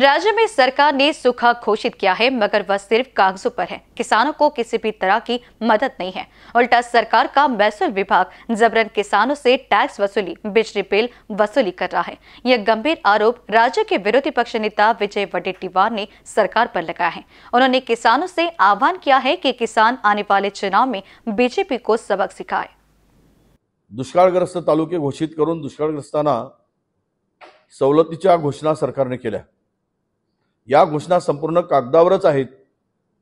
राज्य में सरकार ने सूखा घोषित किया है मगर वह सिर्फ कागजों पर है किसानों को किसी भी तरह की मदद नहीं है उल्टा सरकार का महसूल विभाग जबरन किसानों से टैक्स वसूली बिजली बिल वसूली कर रहा है यह गंभीर आरोप राज्य के विरोधी पक्ष नेता विजय वडेट्टीवार ने सरकार पर लगाया है उन्होंने किसानों से आह्वान किया है कि किसान आने वाले चुनाव में बीजेपी को सबक सिखाए दुष्काळग्रस्त तालुके घोषित कर दुष्काळग्रस्तांना सवलतीच्या घोषणा ने किया या घोषणा संपूर्ण कागदावरच आहेत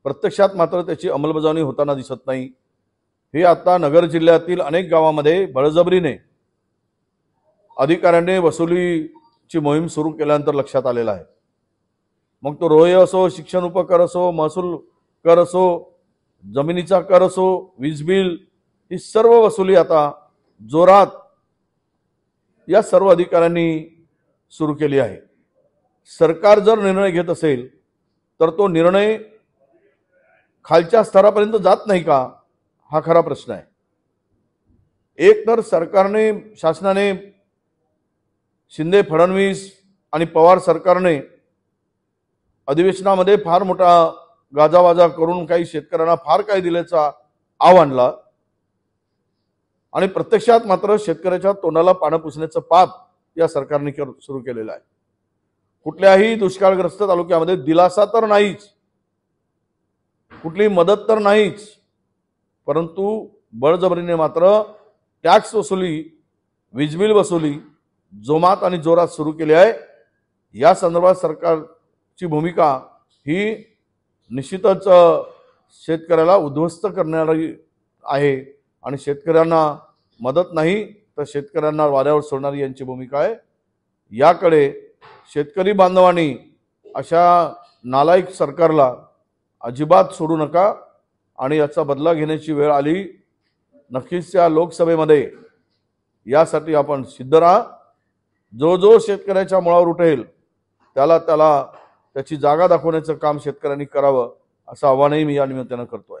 प्रत्यक्षात मात्र त्याची अंमलबजावणी होताना दिसत नाही हे आता नगर जिल्ह्यातील अनेक गावामध्ये बळजबरीने अधिकाऱ्यांनी वसुलीची मोहीम सुरू केल्यानंतर लक्षात आलेला आहे मग तो रोहे असो शिक्षण उपकर असो महसूल कर असो जमिनीचा कर असो वीज बिल ही सर्व वसुली आता जोरात या सर्व अधिकाऱ्यांनी सुरू केली आहे सरकार जर निर्णय घेत असेल तर तो निर्णय खालच्या स्तरापर्यंत जात नाही का हा खरा प्रश्न आहे एक तर सरकारने शासनाने शिंदे फडणवीस आणि पवार सरकारने अधिवेशनामध्ये फार मोठा गाजावाजा करून काही शेतकऱ्यांना फार काही दिल्याचा आव आणला आणि प्रत्यक्षात मात्र शेतकऱ्याच्या तोंडाला पानं पुसण्याचं पाप या सरकारने सुरू केलेलं आहे कुठल्याही दुष्काळग्रस्त तालुक्यामध्ये दिलासा तर नाहीच कुठली मदत तर नाहीच परंतु बळजबरीने मात्र टॅक्स वसुली वीजबिल वसुली जोमात आणि जोरात सुरू केली आहे या संदर्भात सरकारची भूमिका ही निश्चितच शेतकऱ्याला उद्ध्वस्त करणारी आहे आणि शेतकऱ्यांना मदत नाही तर शेतकऱ्यांना वाऱ्यावर सोडणारी यांची भूमिका आहे याकडे शेतकरी बांधवांनी अशा नालायक सरकारला अजिबात सोडू नका आणि याचा बदला घेण्याची वेळ आली नक्कीच या लोकसभेमध्ये यासाठी आपण सिद्ध राहा जो जो शेतकऱ्याच्या मुळावर उठेल त्याला त्याला त्याची जागा दाखवण्याचं काम शेतकऱ्यांनी करावं असं आव्हानही मी या निमित्तानं करतो